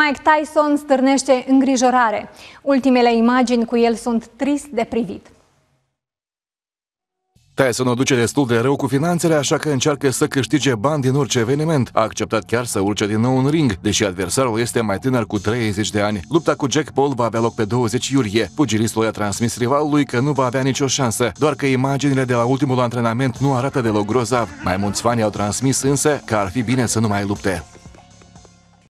Mike Tyson stârnește îngrijorare. Ultimele imagini cu el sunt trist de privit. Tyson o duce destul de rău cu finanțele, așa că încearcă să câștige bani din orice eveniment. A acceptat chiar să urce din nou în ring, deși adversarul este mai tânăr cu 30 de ani. Lupta cu Jack Paul va avea loc pe 20 iulie. Pugilistul i-a transmis rivalului că nu va avea nicio șansă, doar că imaginile de la ultimul antrenament nu arată deloc grozav. Mai mulți fani au transmis însă că ar fi bine să nu mai lupte.